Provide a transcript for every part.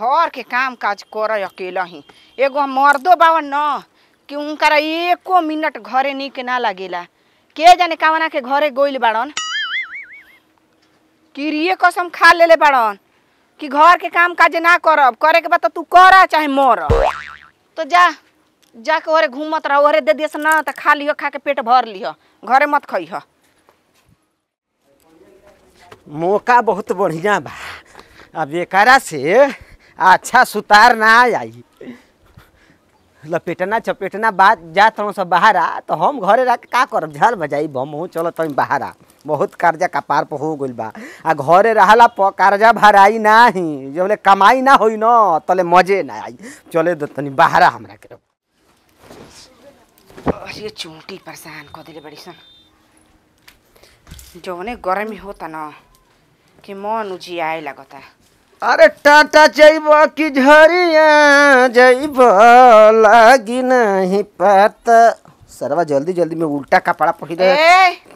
घर के काम काज कर अकेला ही एगो मर्दो बाबा न कि उनका एको मिनट घरे निक ना लगे ला। के जाने कामना के घरे गोइल बाड़न किरिए कसम खा ले, ले बाड़न कि घर के काम काज ना करब करे के बाद तू कर चाहे मर तो जा जा के घूमत रहो ओरे दे देस ना तो खा लिह खा के पेट भर लिह घरे मत खइह मौका बहुत बढ़िया बा अब एकरा से अच्छा सुतार ना आई लपेटना चपेटना बात जात हूँ सब बाहर आ तो हम घरे रह का कर झाल बजाई बम हूँ चलो तुम बाहर आ बहुत कर्जा कपार पर हो गई बा आ घरे रहला प कर्जा भराई ना ही जो बोले कमाई ना हो न तले मजे ना आई चले दो तनी बाहर हमरा के ये चूंटी परेशान कर दिले बड़ी सन जौने गर्मी होता ना कि मन उजियाए लगता है अरे टाटा जैब कि झरिया जैब लगी नहीं पता सरवा जल्दी जल्दी में उल्टा कपड़ा पहिरे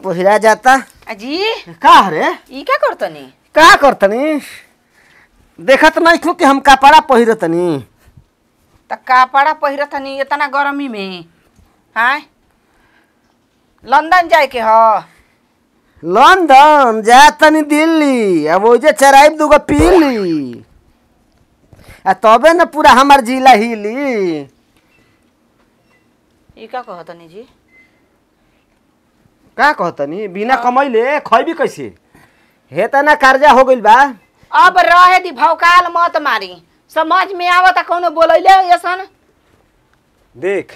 पहिरा जाता अजी का रे ई का करतनी का करतनी देखत नहीं क्यों कि हम कपड़ा पहिरतनी त कपड़ा पहिरतनी इतना गर्मी में हाँ लंदन जाए के हो लंदन जा दिल्ली अब ओजे चराइब दूगा पीली आ तबे न पूरा हमार जिला हिली ई का कहतनी जी का कहतनी बिना कमैले खैबी कैसे हे ना कर्जा हो गइल बा अब रहे दी भौकाल मत मारी समझ में आवता कौनो बोलैले ऐसन देख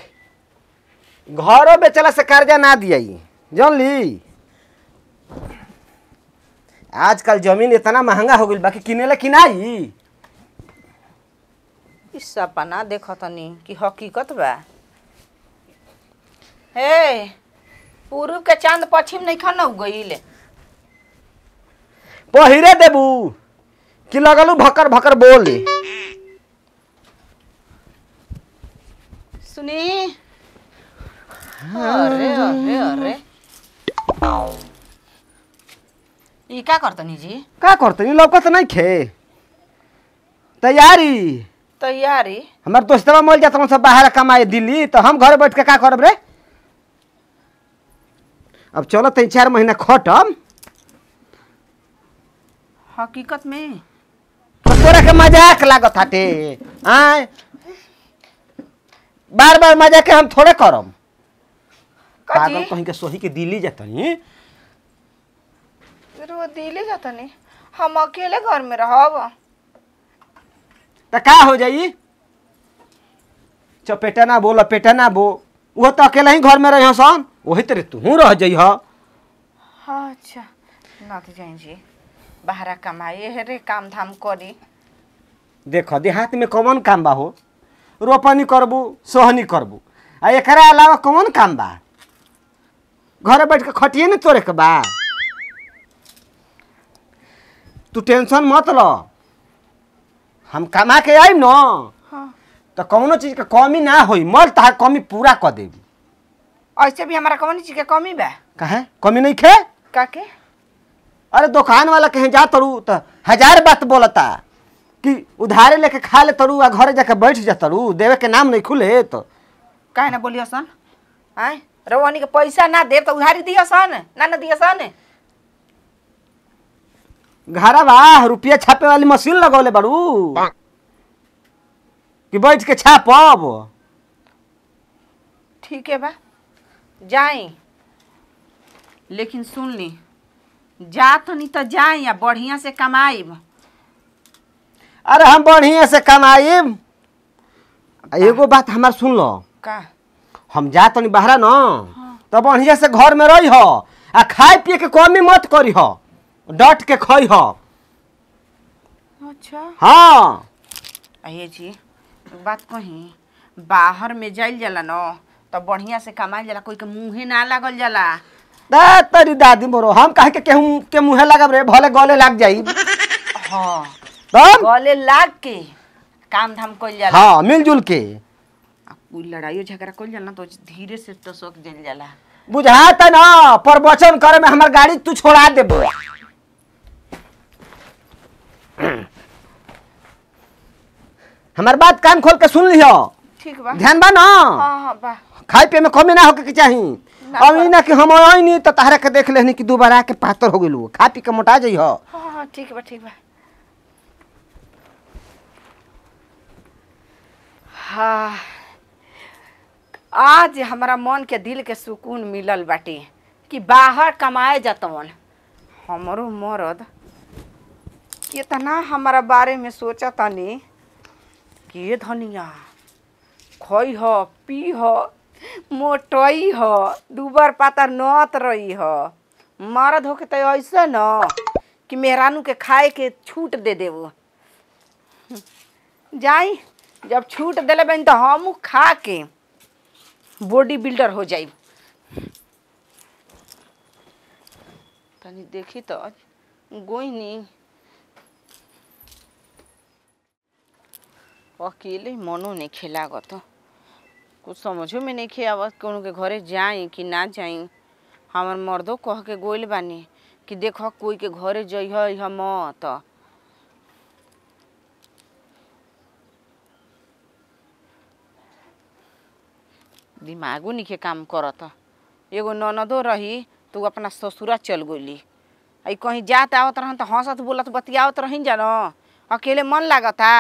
घरो बेचला से कर्जा ना दियाई जानली आजकल जमीन इतना महंगा हो गई बा कि किनेला किनाई ई सपना देखतनी कि हकीकत बा हे पूर्व के चांद पश्चिम नहीं खन हो गई पहिरे देबू कि लगलू भकर भकर बोल सुनी अरे अरे अरे का करते नहीं जी का करते नहीं खे तैयारी तैयारी हमारे दोस्तवा मल जाता सब बाहर कमाए दिल्ली तो हम घर बैठ के का कर रे अब चलो तीन चार महीना खटम हकीकत में तो तोरा के मजाक लागत हटे आय बार बार मजाक के हम थोड़े करम पागल कहीं के सोही के दिल्ली जातनी वो दिले जाता नहीं हम अकेले घर में रहब तो का हो जाई चपेटा ना बो लपेटा ना बो वह तो अकेला ही घर में रह सन वही तेरे तू रह जाइ हाँ।, हाँ अच्छा नाथ जाइन जी बाहर कमाई है रे काम धाम करी देख देहात में कौन काम बा हो रोपनी करबू सोहनी करबू आ एक अलावा कौन काम बा घर बैठ के खटिए न तोड़े के बा तू टेंशन मत लो हम कमा के आइम ना हाँ। तो कौनो चीज के कमी ना होई मल तहार कमी पूरा कर दे ऐसे भी हमारा कौन चीज के कमी बा कहे कमी नहीं खे का के अरे दुकान वाला कहे जा तरू तो हजार बात बोलता कि उधारे लेके खा ले तरू आ घर जाके बैठ जा तरू देवे के नाम नहीं खुले तो कहे ना बोलियो सन आए रवानी के पैसा ना दे तो उधारी दियो सन ना ना दियो सन घर बा रुपया छापे वाली मशीन लगौले बड़ू कि बैठ के छाप ठीक है बा जाए लेकिन सुन ली जा तो नहीं तो जाए या बढ़िया से कमाई अरे हम बढ़िया से कमाई एगो बात हमार सुन लो का हम जा तो नहीं बाहर ना हाँ। तो बढ़िया से घर में रही हो आ खाए पिए के कमी मत करी हो डट के खई हो हाँ। अच्छा हाँ अये जी एक बात कही बाहर में जाइल जाला न तो बढ़िया से कमाइल जाला कोई के मुंहे ना लागल जाला दा तेरी दादी मोरो हम कह के केहू के मुंह लागब रे भले गले लाग जाई हाँ गले लाग के काम धाम कर जाला हाँ मिलजुल के कोई लड़ाई झगड़ा कर जाला तो धीरे से तो सोख देल जाला बुझाता ना पर वचन करे में हमार गाड़ी तू छोड़ा देबो हमार बात कान खोल के सुन लियो ठीक बा ध्यान बा ना हां हां बा खाए पे में कमी ना हो के चाही अब ई ना कि हम आई नहीं त तहरे के देख लेनी कि दोबारा के पातर हो गेलू खा पी के मोटा जई हो हां हां ठीक बा ठीक बा हाँ आज हमारा मन के दिल के सुकून मिलल बाटे कि बाहर कमाए जतवन हमारो मरद कितना हमारा बारे में सोचा नहीं कि ये धनिया खई हो पी हो मोटई हो दूबर पाता नत रही हो मरद होके तो ऐसे न कि मेहरानू के खाए के छूट दे देव जाई जब छूट दिले बहन तो हम खा के बॉडी बिल्डर हो जाए तनी देखी तो गोइनी अकेले मनो नहीं खेला तो कुछ समझो में नहीं खे बस कोनो के घरे जाई कि ना जाई हमार मर्दो कह के गोल बानी कि देख कोई के घरे जइह मत दिमागो नहीं के काम करत एगो ननदो रही तो अपना ससुरा चल गोली आई कहीं जात आवत रह हंसत बोलत बतियावत रही जान अकेले मन लागता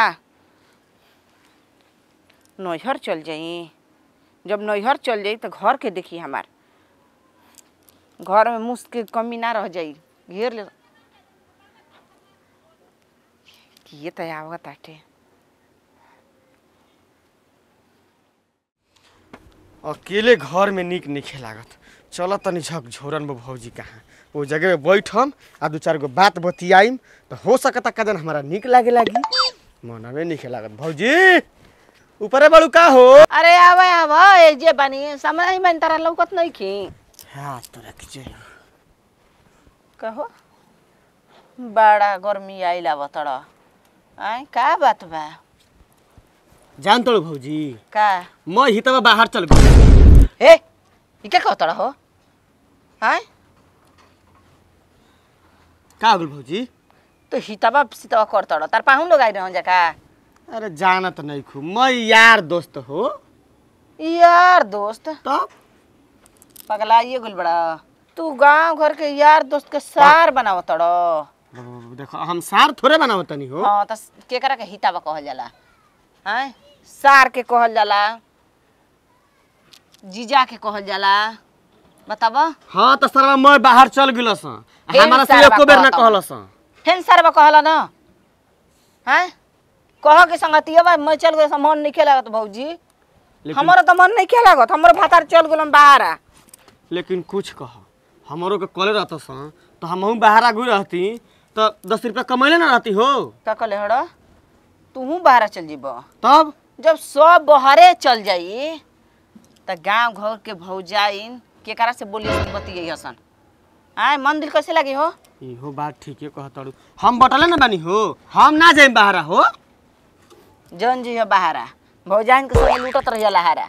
नैहर चल जाई जब नैहर चल जाई तो घर के देखी हमार घर में के कमी ना रह जाई घेर ले ये तो होगा ताटे अकेले घर में निक निके लागत चल तनी झकझोरन में भौजी कहाँ वो जगह में बैठम आ दू चार गो बात बतियाईम तो हो सकता कदन हमारा निक लागे लागी में निके लागत भौजी ऊपरे बड़ू का हो अरे आवे आवे ए जे बनी सामने ही में तारा लौकत नहीं खी हां तो रख जे कहो बड़ा गर्मी आइला बतड़ा आई का बात बा जान तोड़ भौजी का म ही तब बाहर चल गई ए ई का कहतड़ा हो आई का होल भौजी तो हितवा सीतवा करतड़ तार पाहुन लोग आई रहन जका अरे जानत तो नहीं खू मैं यार दोस्त हो यार दोस्त तो? पगला ये गुल तू गांव घर के यार दोस्त के सार बनावत तड़ो देखो हम सार थोड़े बनावत तनी हो हां त तो केकरा के हितावा कहल जाला हैं हाँ? सार के कहल जाला जीजा के कहल जाला बताब हाँ तो सर मैं बाहर चल गल हमारा से एको बेर ना कहलस फेन सरवा कहला ना हैं हाँ? कह के संगतिया भाई मैं चल गए मन नहीं खेला तो भौजी हमारा तो मन नहीं खेला हमारे भातार चल गए बाहर लेकिन कुछ कह हमारो के कॉलेज रहता सन तो हम बाहर घूम रहती तो दस रुपया कमाइले ना रहती हो का कले हड़ा तू बाहर चल जीब तब जब सब बहरे चल जाई तो गांव घर के भौजाइन केकरा से बोली बतिये आय कैसे लगे हो इहो बात हम बटले ना हो हम ना जाए बाहर हो जौन जी है बहारा भौजान के संग लूटत रहिया लहारा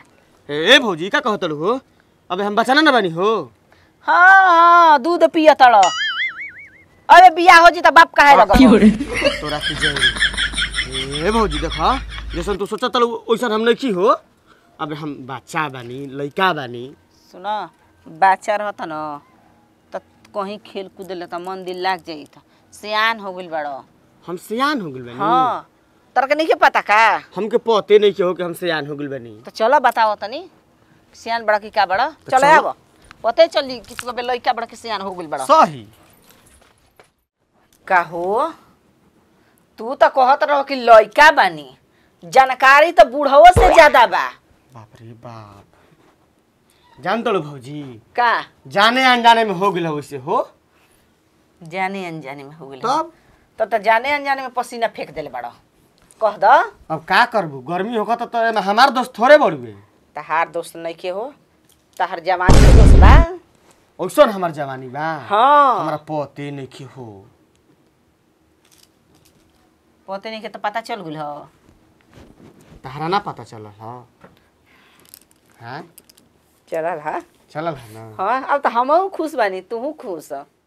ए भौजी का कहत हो अबे हम बचाना ना बनी हो हाँ हाँ दूध पिया तड़ अरे बिया हो जी तो बाप काहे लगा तोरा की जय ए भौजी देखा जैसन तू सोचा तल ओइसन हम नहीं हो अबे हम बच्चा बनी लइका बनी सुना बच्चा रहत न त कहीं खेल कूद ले त मन दिल लाग जाई त सियान हो गइल बड़ो हम सियान हो गइल बनी हां तरक नहीं के पता का हमके पते नहीं के हो के हम सयान हो गेल बनी तो चलो बताओ तनी सयान बड़ा की का बड़ा तो चलो आब पते चली किस को लइका बड़ा के सयान हो गेल बड़ा सही का हो तू तो कहत रह कि लइका बनी जानकारी तो बूढ़ो से ज्यादा बा बाप रे बाप जान तो भौजी का जाने अनजाने में हो गेल हो से हो जाने अनजाने में हो गेल तब तो, तो, जाने अनजाने में पसीना फेंक देले बड़ा कह द अब का करबू गर्मी होगा तो, तो हमार दोस्त थोड़े बड़ुए तहार दोस्त नहीं के हो तहार जवानी के दोस्त बा ओसन हमार जवानी बा हां हमारा पति नहीं के हो पति नहीं के तो पता चल गुल हो तहारा ना पता चल हो हां चलल हा चलल हा ना हाँ अब तो हमहु खुश बानी तू खुश हो